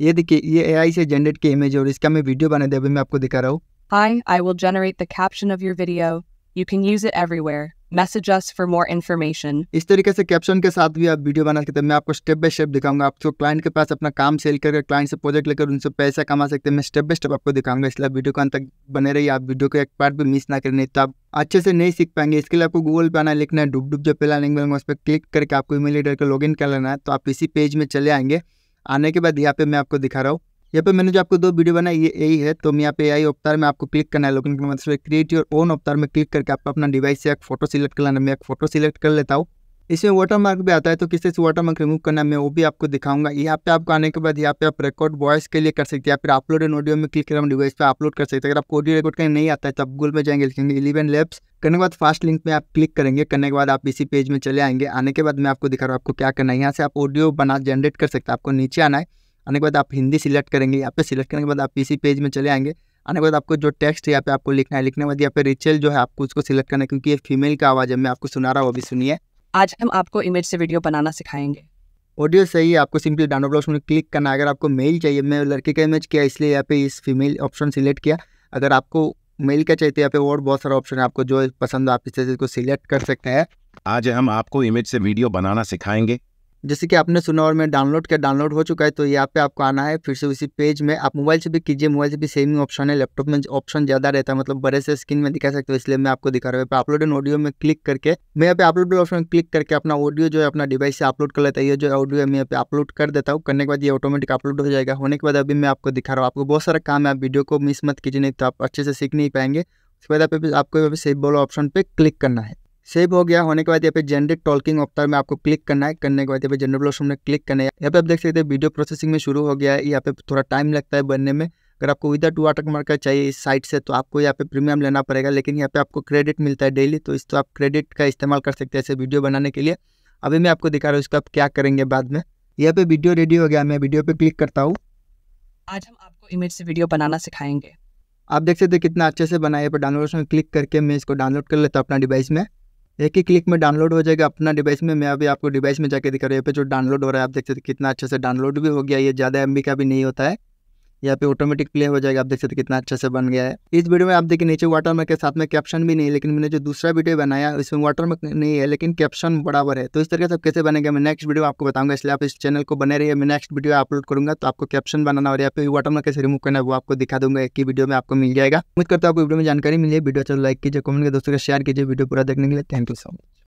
ये देखिए ये एआई से जनरेट की इमेज और इसका मैं वीडियो बना दे अभी मैं आपको दिखा रहा हूँ Hi, I will generate the caption of your video. You can use it everywhere. Message us for more information. इस तरीके से कैप्शन के साथ भी आप वीडियो बना सकते हैं मैं आपको स्टेप बाय स्टेप दिखाऊंगा आप जो क्लाइंट के पास अपना काम सेल करके क्लाइंट से प्रोजेक्ट लेकर उनसे पैसा कमा सकते हैं मैं स्टेप बाय स्टेप आपको दिखाऊंगा इसलिए वीडियो को अंत तक बने रहिए आप वीडियो को एक पार्ट भी मिस ना करें तो आप अच्छे से नहीं सीख पाएंगे इसके लिए आपको गूगल पे आना लिखना है डुब डुब जो पहला लिंक मिलेगा उस पर क्लिक करके आपको ईमेल एड्रेस का लॉगिन कर लेना है तो आप इसी पेज में चले आएंगे आने के बाद यहाँ पे मैं आपको दिखा रहा हूँ यहाँ पे मैंने जो आपको दो वीडियो बनाई ये यही है तो यहाँ पे आई अवतार में आपको क्लिक करना है लोकन के मतलब क्रिएट योर ओन अवतार में क्लिक करके आपको अपना डिवाइस से एक फोटो सिलेक्ट करना मैं एक फोटो सिलेक्ट कर लेता हूँ इसमें वाटर मार्क भी आता है तो किससे वाटर मार्क रिमूव करना है मैं वो भी आपको दिखाऊंगा यहाँ पे आपको आने के बाद यहाँ पे आप रिकॉर्ड वॉइस के लिए कर सकते हैं या फिर अपलोड एंड ऑडियो में क्लिक कर डिवाइस पे अपलोड कर सकते हैं अगर आपको ऑडियो रिकॉर्ड करने नहीं आता है तो आप गूगल में जाएंगे लिखेंगे इलेवन लेब्स करने के बाद फास्ट लिंक में आप क्लिक करेंगे करने के बाद आप इसी पेज में चले आएंगे आने के बाद मैं आपको दिखा रहा हूँ आपको क्या करना है यहाँ से आप ऑडियो बना जनरेट कर सकते हैं आपको नीचे आना है आने के बाद आप हिंदी सिलेक्ट करेंगे यहाँ पे सिलेक्ट करने के बाद आप इसी पेज में चले आएंगे आने के बाद आपको जो टेक्स्ट यहाँ पे आपको लिखना है लिखने के बाद यहाँ पे रिचल जो है आपको उसको सिलेक्ट करना है क्योंकि ये फीमेल का आवाज़ है मैं आपको सुना रहा हूँ अभी सुनिए आज हम आपको इमेज से वीडियो बनाना सिखाएंगे ऑडियो सही है आपको सिंपली डाउनलोड में क्लिक करना है अगर आपको मेल चाहिए मैं लड़के का इमेज किया इसलिए यहाँ पे इस फीमेल ऑप्शन सिलेक्ट किया अगर आपको मेल का चाहिए तो यहाँ पे और बहुत सारा ऑप्शन है आपको जो पसंद हो आप इस तरह से सिलेक्ट कर सकते हैं आज हम आपको इमेज से वीडियो बनाना सिखाएंगे जैसे कि आपने सुना और मैं डाउनलोड किया डाउनलोड हो चुका है तो यहाँ पे आपको आना है फिर से उसी पेज में आप मोबाइल से भी कीजिए मोबाइल से भी सेम ही ऑप्शन है लैपटॉप में ऑप्शन ज़्यादा रहता है मतलब बड़े से स्क्रीन में दिखा सकते हो इसलिए मैं आपको दिखा रहा हूँ अपलोड एंड ऑडियो में क्लिक करके मैं यहाँ पे अपलोड ऑप्शन क्लिक करके अपना ऑडियो जो है अपना डिवाइस से अपलोड कर लेता है ये जो ऑडियो है मैं यहाँ पे अपलोड कर देता हूँ करने के बाद ये ऑटोमेटिक अपलोड हो जाएगा होने के बाद अभी मैं आपको दिखा रहा हूँ आपको बहुत सारा काम है आप वीडियो को मिस मत कीजिए नहीं तो आप अच्छे से सीख नहीं पाएंगे उसके बाद आपको सेव बोलो ऑप्शन पर क्लिक करना है सेव हो गया होने के बाद यहाँ पे जेनरिक टॉकिंग ऑप्टर में आपको क्लिक करना है करने के बाद यहाँ पे जनरल ऑप्शन में क्लिक करना है यहाँ पे आप देख सकते हैं वीडियो प्रोसेसिंग में शुरू हो गया है यहाँ पे थोड़ा टाइम लगता है बनने में अगर आपको विदाउट टू वाटर मार्कर चाहिए इस साइट से तो आपको यहाँ पे प्रीमियम लेना पड़ेगा लेकिन यहाँ पे आपको क्रेडिट मिलता है डेली तो इस तो आप क्रेडिट का इस्तेमाल कर सकते हैं ऐसे वीडियो बनाने के लिए अभी मैं आपको दिखा रहा हूँ इसको आप क्या करेंगे बाद में यहाँ पे वीडियो रेडी हो गया मैं वीडियो पे क्लिक करता हूँ आज हम आपको इमेज से वीडियो बनाना सिखाएंगे आप देख सकते कितना अच्छे से बनाया पर डाउनलोड में क्लिक करके मैं इसको डाउनलोड कर लेता हूँ अपना डिवाइस में एक ही क्लिक में डाउनलोड हो जाएगा अपना डिवाइस में मैं अभी आपको डिवाइस में जाके दिखा रहा हूँ यहाँ पे जो डाउनलोड हो रहा है आप देख सकते कितना अच्छे से डाउनलोड भी हो गया ये ज़्यादा एम का भी नहीं होता है यहाँ पे ऑटोमेटिक प्ले हो जाएगा आप देख सकते कितना अच्छा से बन गया है इस वीडियो में आप देखिए नीचे वाटर मार्क के साथ में कैप्शन भी नहीं है लेकिन मैंने जो दूसरा वीडियो बनाया इसमें वाटर मार्क नहीं है लेकिन कैप्शन बराबर है तो इस तरीके से कैसे बनेगा मैं नेक्स्ट वीडियो आपको बताऊंगा इसलिए आप इस चैनल को बने रहिए मैं नेक्स्ट वीडियो अपलोड करूंगा तो आपको कैप्शन बनाना और यहाँ पे वाटर मार्क कैसे रिमूव करना है वो आपको दिखा दूंगा एक ही वीडियो में आपको मिल जाएगा उम्मीद करता हूँ आपको वीडियो में जानकारी मिली वीडियो अच्छा लाइक कीजिए कमेंट कर दोस्तों का शेयर कीजिए वीडियो पूरा देखने के लिए थैंक यू सो मच